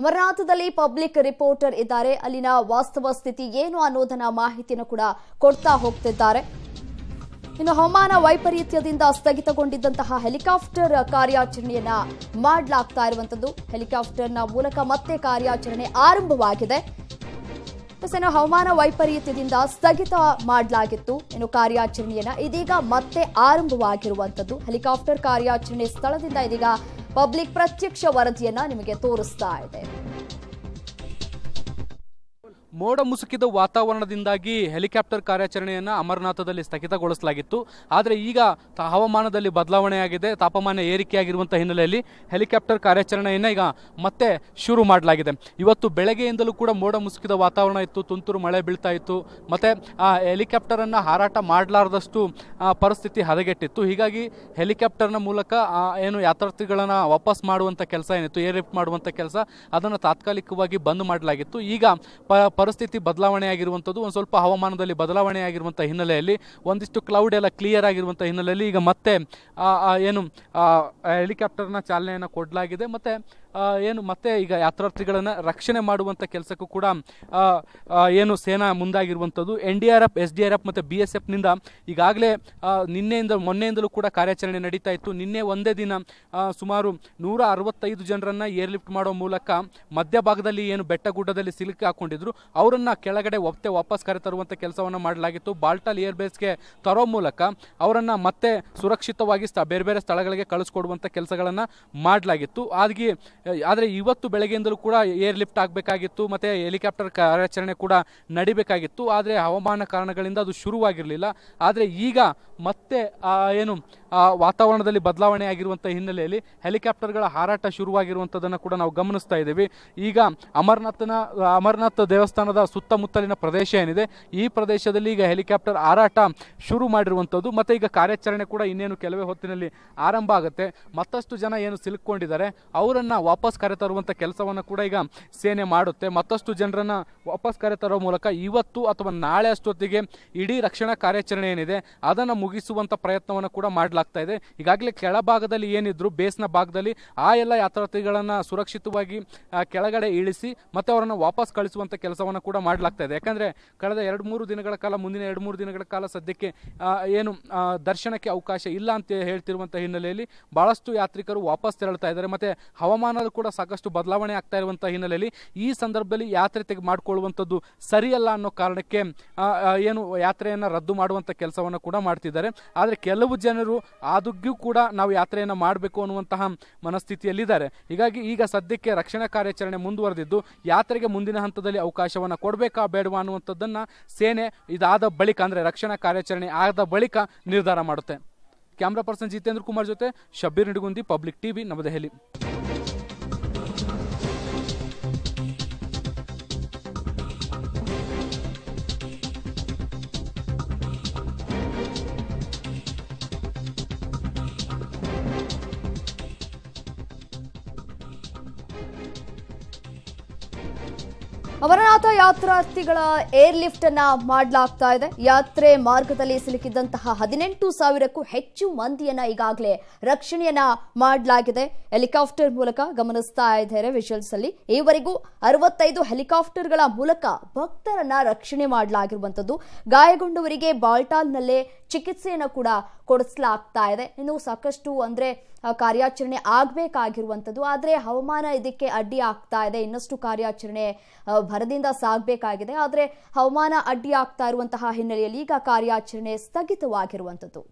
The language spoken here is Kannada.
ಅಮರನಾಥದಲ್ಲಿ ಪಬ್ಲಿಕ್ ರಿಪೋರ್ಟರ್ ಇದ್ದಾರೆ ಅಲ್ಲಿನ ವಾಸ್ತವ ಸ್ಥಿತಿ ಏನು ಅನ್ನೋದನ್ನ ಮಾಹಿತಿಯನ್ನು ಕೂಡ ಕೊಡ್ತಾ ಹೋಗ್ತಿದ್ದಾರೆ ಇನ್ನು ಹವಾಮಾನ ವೈಪರೀತ್ಯದಿಂದ ಸ್ಥಗಿತಗೊಂಡಿದ್ದಂತಹ ಹೆಲಿಕಾಪ್ಟರ್ ಕಾರ್ಯಾಚರಣೆಯನ್ನ ಮಾಡಲಾಗ್ತಾ ಇರುವಂತದ್ದು ಹೆಲಿಕಾಪ್ಟರ್ನ ಮೂಲಕ ಮತ್ತೆ ಕಾರ್ಯಾಚರಣೆ ಆರಂಭವಾಗಿದೆ ಇನ್ನು ಹವಾಮಾನ ವೈಪರೀತ್ಯದಿಂದ ಸ್ಥಗಿತ ಮಾಡಲಾಗಿತ್ತು ಇನ್ನು ಕಾರ್ಯಾಚರಣೆಯನ್ನ ಇದೀಗ ಮತ್ತೆ ಆರಂಭವಾಗಿರುವಂತದ್ದು ಹೆಲಿಕಾಪ್ಟರ್ ಕಾರ್ಯಾಚರಣೆ ಸ್ಥಳದಿಂದ ಇದೀಗ ಪಬ್ಲಿಕ್ ಪ್ರತ್ಯಕ್ಷ ವರದಿಯನ್ನ ನಿಮಗೆ ತೋರಿಸ್ತಾ ಇದೆ ಮೋಡ ಮುಸುಕಿದ ವಾತಾವರಣದಿಂದಾಗಿ ಹೆಲಿಕಾಪ್ಟರ್ ಕಾರ್ಯಾಚರಣೆಯನ್ನು ಅಮರನಾಥದಲ್ಲಿ ಸ್ಥಗಿತಗೊಳಿಸಲಾಗಿತ್ತು ಆದರೆ ಈಗ ಹವಾಮಾನದಲ್ಲಿ ಬದಲಾವಣೆಯಾಗಿದೆ ತಾಪಮಾನ ಏರಿಕೆಯಾಗಿರುವಂಥ ಹಿನ್ನೆಲೆಯಲ್ಲಿ ಹೆಲಿಕಾಪ್ಟರ್ ಕಾರ್ಯಾಚರಣೆಯನ್ನು ಈಗ ಮತ್ತೆ ಶುರು ಮಾಡಲಾಗಿದೆ ಇವತ್ತು ಬೆಳಗ್ಗೆಯಿಂದಲೂ ಕೂಡ ಮೋಡ ಮುಸುಕಿದ ವಾತಾವರಣ ಇತ್ತು ತುಂತುರು ಮಳೆ ಬೀಳ್ತಾ ಇತ್ತು ಮತ್ತು ಆ ಹೆಲಿಕಾಪ್ಟರನ್ನು ಹಾರಾಟ ಮಾಡಲಾರದಷ್ಟು ಪರಿಸ್ಥಿತಿ ಹದಗೆಟ್ಟಿತ್ತು ಹೀಗಾಗಿ ಹೆಲಿಕಾಪ್ಟರ್ನ ಮೂಲಕ ಏನು ಯಾತ್ರಾರ್ಥಿಗಳನ್ನು ವಾಪಸ್ ಮಾಡುವಂಥ ಕೆಲಸ ಏನಿತ್ತು ಏರ್ಲಿಫ್ಟ್ ಮಾಡುವಂಥ ಕೆಲಸ ಅದನ್ನು ತಾತ್ಕಾಲಿಕವಾಗಿ ಬಂದ್ ಮಾಡಲಾಗಿತ್ತು ಈಗ ಪ ಪರಿಸ್ಥಿತಿ ಬದಲಾವಣೆ ಆಗಿರುವಂಥದ್ದು ಒಂದು ಸ್ವಲ್ಪ ಹವಾಮಾನದಲ್ಲಿ ಬದಲಾವಣೆ ಆಗಿರುವಂಥ ಹಿನ್ನೆಲೆಯಲ್ಲಿ ಒಂದಿಷ್ಟು ಕ್ಲೌಡ್ ಎಲ್ಲ ಕ್ಲಿಯರ್ ಆಗಿರುವಂಥ ಹಿನ್ನೆಲೆಯಲ್ಲಿ ಈಗ ಮತ್ತೆ ಏನು ಹೆಲಿಕಾಪ್ಟರ್ನ ಚಾಲನೆಯನ್ನು ಕೊಡಲಾಗಿದೆ ಮತ್ತು ಏನು ಮತ್ತೆ ಈಗ ಯಾತ್ರಾರ್ಥಿಗಳನ್ನು ರಕ್ಷಣೆ ಮಾಡುವಂಥ ಕೆಲಸಕ್ಕೂ ಕೂಡ ಏನು ಸೇನಾ ಮುಂದಾಗಿರುವಂಥದ್ದು N D R F S D R F ಮತ್ತು ಬಿ ಎಸ್ ಎಫ್ನಿಂದ ಈಗಾಗಲೇ ನಿನ್ನೆಯಿಂದ ಮೊನ್ನೆಯಿಂದಲೂ ಕೂಡ ಕಾರ್ಯಾಚರಣೆ ನಡೀತಾ ಇತ್ತು ನಿನ್ನೆ ಒಂದೇ ದಿನ ಸುಮಾರು ನೂರ ಅರವತ್ತೈದು ಜನರನ್ನು ಏರ್ಲಿಫ್ಟ್ ಮಾಡೋ ಮೂಲಕ ಮಧ್ಯಭಾಗದಲ್ಲಿ ಏನು ಬೆಟ್ಟಗುಡ್ಡದಲ್ಲಿ ಸಿಲುಕಿ ಹಾಕೊಂಡಿದ್ರು ಅವರನ್ನು ಕೆಳಗಡೆ ಒತ್ತೆ ವಾಪಸ್ ಕರೆತರುವಂಥ ಕೆಲಸವನ್ನು ಮಾಡಲಾಗಿತ್ತು ಏರ್ ಏರ್ಬೇಸ್ಗೆ ತರೋ ಮೂಲಕ ಅವರನ್ನು ಮತ್ತೆ ಸುರಕ್ಷಿತವಾಗಿ ಸ್ಥ ಬೇರೆ ಬೇರೆ ಸ್ಥಳಗಳಿಗೆ ಕಳಿಸ್ಕೊಡುವಂಥ ಕೆಲಸಗಳನ್ನು ಮಾಡಲಾಗಿತ್ತು ಹಾಗಾಗಿ ಆದರೆ ಇವತ್ತು ಬೆಳಗ್ಗೆಯಿಂದಲೂ ಕೂಡ ಏರ್ ಲಿಫ್ಟ್ ಆಗಬೇಕಾಗಿತ್ತು ಮತ್ತು ಹೆಲಿಕಾಪ್ಟರ್ ಕಾರ್ಯಾಚರಣೆ ಕೂಡ ನಡಿಬೇಕಾಗಿತ್ತು ಆದರೆ ಹವಾಮಾನ ಕಾರಣಗಳಿಂದ ಅದು ಶುರುವಾಗಿರಲಿಲ್ಲ ಆದರೆ ಈಗ ಮತ್ತೆ ಏನು ವಾತಾವರಣದಲ್ಲಿ ಬದಲಾವಣೆ ಆಗಿರುವಂಥ ಹಿನ್ನೆಲೆಯಲ್ಲಿ ಹೆಲಿಕಾಪ್ಟರ್ಗಳ ಹಾರಾಟ ಶುರುವಾಗಿರುವಂಥದ್ದನ್ನು ಕೂಡ ನಾವು ಗಮನಿಸ್ತಾ ಇದ್ದೀವಿ ಈಗ ಅಮರನಾಥನ ಅಮರನಾಥ್ ದೇವಸ್ಥಾನದ ಸುತ್ತಮುತ್ತಲಿನ ಪ್ರದೇಶ ಏನಿದೆ ಈ ಪ್ರದೇಶದಲ್ಲಿ ಈಗ ಹೆಲಿಕಾಪ್ಟರ್ ಹಾರಾಟ ಶುರು ಮಾಡಿರುವಂಥದ್ದು ಮತ್ತು ಈಗ ಕಾರ್ಯಾಚರಣೆ ಕೂಡ ಇನ್ನೇನು ಕೆಲವೇ ಹೊತ್ತಿನಲ್ಲಿ ಆರಂಭ ಆಗುತ್ತೆ ಮತ್ತಷ್ಟು ಜನ ಏನು ಸಿಲುಕೊಂಡಿದ್ದಾರೆ ಅವರನ್ನು ವಾಪಸ್ ಕರೆತರುವಂಥ ಕೆಲಸವನ್ನು ಕೂಡ ಈಗ ಸೇನೆ ಮಾಡುತ್ತೆ ಮತ್ತಷ್ಟು ಜನರನ್ನು ವಾಪಸ್ ಕರೆತರುವ ಮೂಲಕ ಇವತ್ತು ಅಥವಾ ನಾಳೆ ಅಷ್ಟೊತ್ತಿಗೆ ಇಡೀ ರಕ್ಷಣಾ ಕಾರ್ಯಾಚರಣೆ ಏನಿದೆ ಅದನ್ನು ಮುಗಿಸುವಂಥ ಪ್ರಯತ್ನವನ್ನು ಕೂಡ ಮಾಡಲಾಗ್ತಾ ಇದೆ ಈಗಾಗಲೇ ಕೆಳಭಾಗದಲ್ಲಿ ಏನಿದ್ರು ಬೇಸ್ನ ಭಾಗದಲ್ಲಿ ಆ ಎಲ್ಲ ಯಾತ್ರಾರ್ಥಿಗಳನ್ನು ಸುರಕ್ಷಿತವಾಗಿ ಕೆಳಗಡೆ ಇಳಿಸಿ ಮತ್ತೆ ಅವರನ್ನು ವಾಪಸ್ ಕಳಿಸುವಂಥ ಕೆಲಸವನ್ನು ಕೂಡ ಮಾಡಲಾಗ್ತಾ ಇದೆ ಯಾಕಂದರೆ ಕಳೆದ ಎರಡು ಮೂರು ದಿನಗಳ ಕಾಲ ಮುಂದಿನ ಎರಡು ಮೂರು ದಿನಗಳ ಕಾಲ ಸದ್ಯಕ್ಕೆ ಏನು ದರ್ಶನಕ್ಕೆ ಅವಕಾಶ ಇಲ್ಲ ಅಂತ ಹೇಳ್ತಿರುವಂಥ ಹಿನ್ನೆಲೆಯಲ್ಲಿ ಭಾಳಷ್ಟು ಯಾತ್ರಿಕರು ವಾಪಸ್ ತೆರಳುತ್ತಾ ಇದ್ದಾರೆ ಮತ್ತು ಹವಾಮಾನ ಕೂಡ ಸಾಕಷ್ಟು ಬದಲಾವಣೆ ಆಗ್ತಾ ಇರುವಂಥ ಹಿನ್ನೆಲೆಯಲ್ಲಿ ಈ ಸಂದರ್ಭದಲ್ಲಿ ಯಾತ್ರೆ ತೆಗೆದು ಮಾಡಿಕೊಳ್ಳುವಂಥದ್ದು ಸರಿಯಲ್ಲ ಅನ್ನೋ ಕಾರಣಕ್ಕೆ ಏನು ಯಾತ್ರೆಯನ್ನು ರದ್ದು ಮಾಡುವಂಥ ಕೆಲಸವನ್ನು ಕೂಡ ಮಾಡ್ತಿದ್ದಾರೆ ಆದರೆ ಕೆಲವು ಜನರು ಆದಾಗ್ಯೂ ಕೂಡ ನಾವು ಯಾತ್ರೆಯನ್ನು ಮಾಡಬೇಕು ಅನ್ನುವಂತಹ ಮನಸ್ಥಿತಿಯಲ್ಲಿದ್ದಾರೆ ಹೀಗಾಗಿ ಈಗ ಸದ್ಯಕ್ಕೆ ರಕ್ಷಣಾ ಕಾರ್ಯಾಚರಣೆ ಮುಂದುವರೆದಿದ್ದು ಯಾತ್ರೆಗೆ ಮುಂದಿನ ಹಂತದಲ್ಲಿ ಅವಕಾಶವನ್ನು ಕೊಡಬೇಕಾ ಬೇಡವಾ ಅನ್ನುವಂಥದ್ದನ್ನು ಸೇನೆ ಇದಾದ ಬಳಿಕ ಅಂದರೆ ರಕ್ಷಣಾ ಕಾರ್ಯಾಚರಣೆ ಆದ ಬಳಿಕ ನಿರ್ಧಾರ ಮಾಡುತ್ತೆ ಕ್ಯಾಮ್ರಾ ಪರ್ಸನ್ ಜಿತೇಂದ್ರ ಕುಮಾರ್ ಜೊತೆ ಶಬೀರ್ ನಿಡಗುಂದಿ ಪಬ್ಲಿಕ್ ಟಿವಿ ನವದೆಹಲಿ ಅಮರನಾಥ ಯಾತ್ರಾರ್ಥಿಗಳ ಏರ್ಲಿಫ್ಟ್ ಅನ್ನ ಮಾಡಲಾಗ್ತಾ ಇದೆ ಯಾತ್ರೆ ಮಾರ್ಗದಲ್ಲಿ ಸಿಲುಕಿದಂತಹ ಹದಿನೆಂಟು ಸಾವಿರಕ್ಕೂ ಹೆಚ್ಚು ಮಂದಿಯನ್ನ ಈಗಾಗಲೇ ರಕ್ಷಣೆಯನ್ನ ಮಾಡಲಾಗಿದೆ ಹೆಲಿಕಾಪ್ಟರ್ ಮೂಲಕ ಗಮನಿಸ್ತಾ ಇದ್ದಾರೆ ವಿಜುವಲ್ಸ್ ಅಲ್ಲಿ ಈವರೆಗೂ ಅರವತ್ತೈದು ಹೆಲಿಕಾಪ್ಟರ್ಗಳ ಮೂಲಕ ಭಕ್ತರನ್ನ ರಕ್ಷಣೆ ಮಾಡಲಾಗಿರುವಂತದ್ದು ಗಾಯಗೊಂಡವರಿಗೆ ಬಾಲ್ಟಾಲ್ನಲ್ಲೇ ಚಿಕಿತ್ಸೆಯನ್ನು ಕೂಡ ಕೊಡಿಸಲಾಗ್ತಾ ಇದೆ ಇನ್ನು ಸಾಕಷ್ಟು ಅಂದ್ರೆ ಕಾರ್ಯಾಚರಣೆ ಆಗಬೇಕಾಗಿರುವಂಥದ್ದು ಆದರೆ ಹವಾಮಾನ ಇದಕ್ಕೆ ಅಡ್ಡಿ ಆಗ್ತಾ ಇದೆ ಇನ್ನಷ್ಟು ಕಾರ್ಯಾಚರಣೆ ಭರದಿಂದ ಸಾಗಬೇಕಾಗಿದೆ ಆದರೆ ಹವಾಮಾನ ಅಡ್ಡಿಯಾಗ್ತಾ ಇರುವಂತಹ ಹಿನ್ನೆಲೆಯಲ್ಲಿ ಈಗ ಕಾರ್ಯಾಚರಣೆ ಸ್ಥಗಿತವಾಗಿರುವಂಥದ್ದು